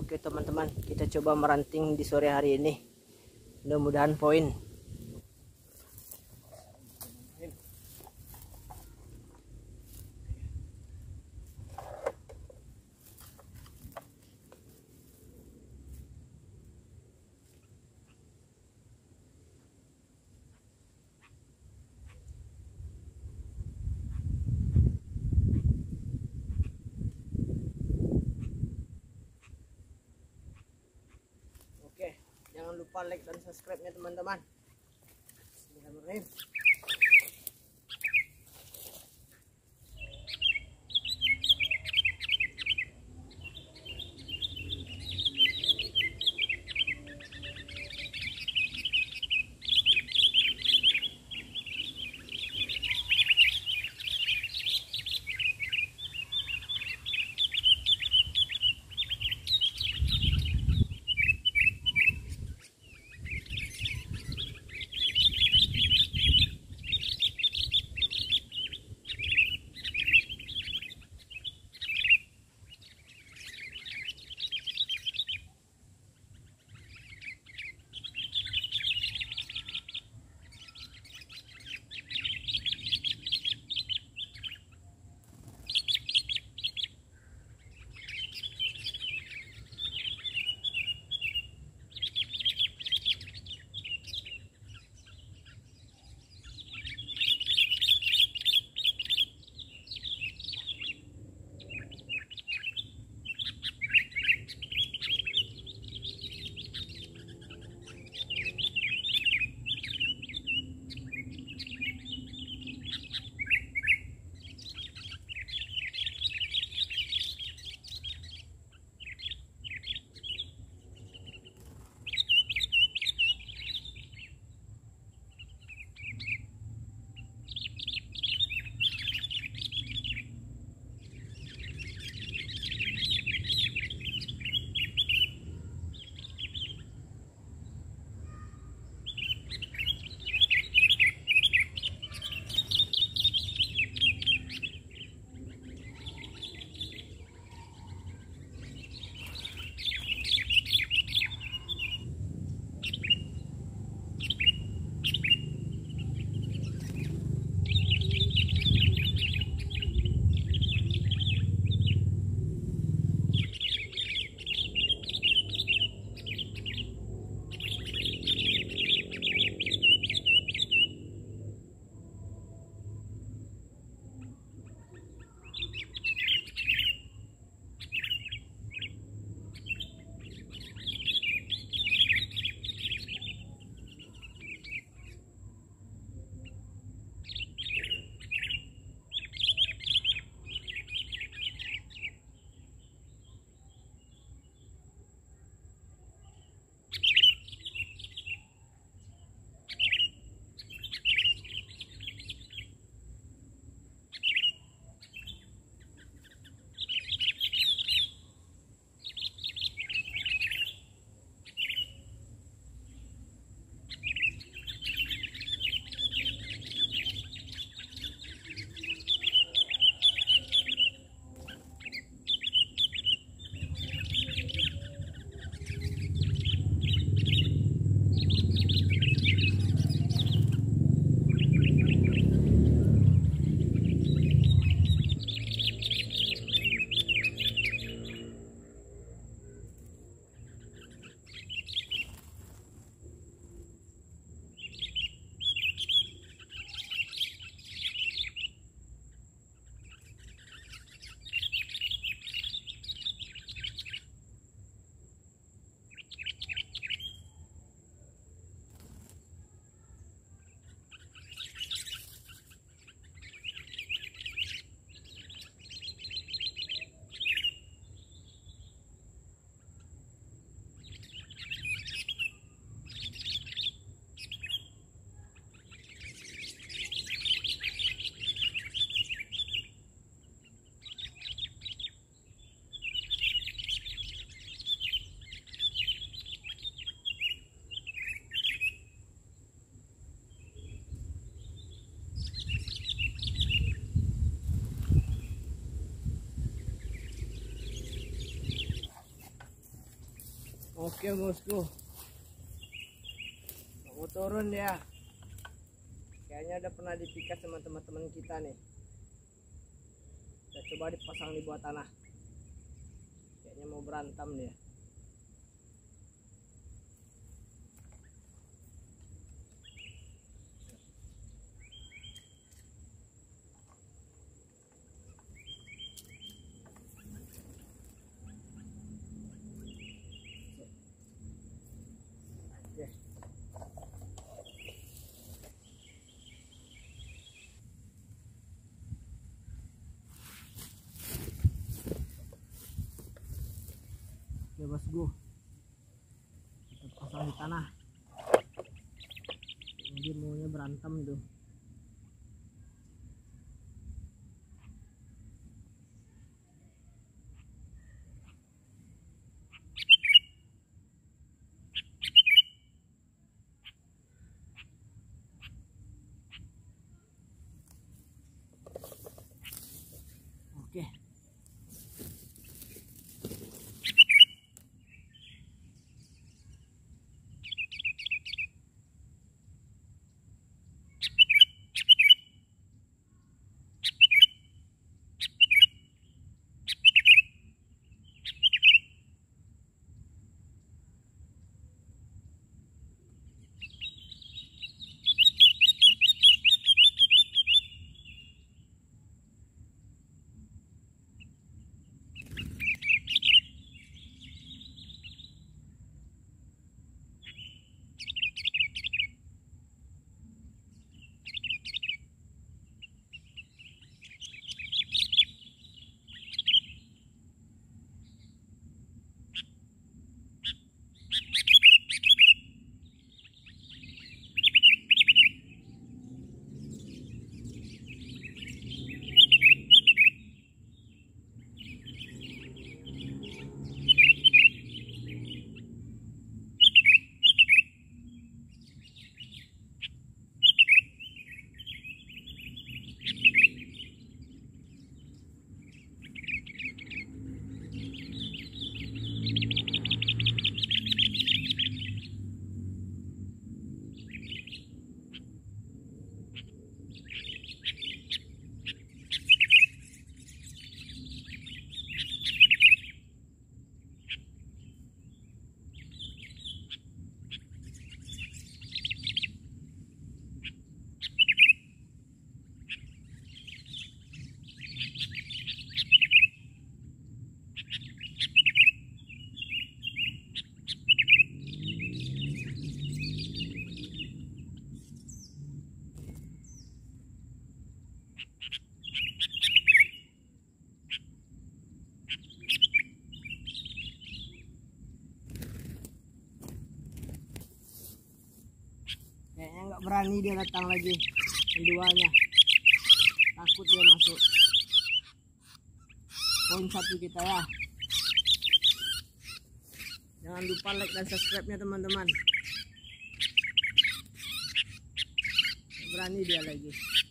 Oke teman-teman, kita coba meranting di sore hari ini. Mudah-mudahan poin. lupa like dan subscribe-nya teman-teman. Bismillahirrahmanirrahim. Oke bosku. mau turun ya. Kayaknya udah pernah dipikat sama teman-teman kita nih. Kita coba dipasang di bawah tanah. Kayaknya mau berantem dia. bosku kita pasang di tanah mungkin maunya berantem tuh berani dia datang lagi keduanya takut dia masuk poin satu kita ya jangan lupa like dan subscribe nya teman-teman berani dia lagi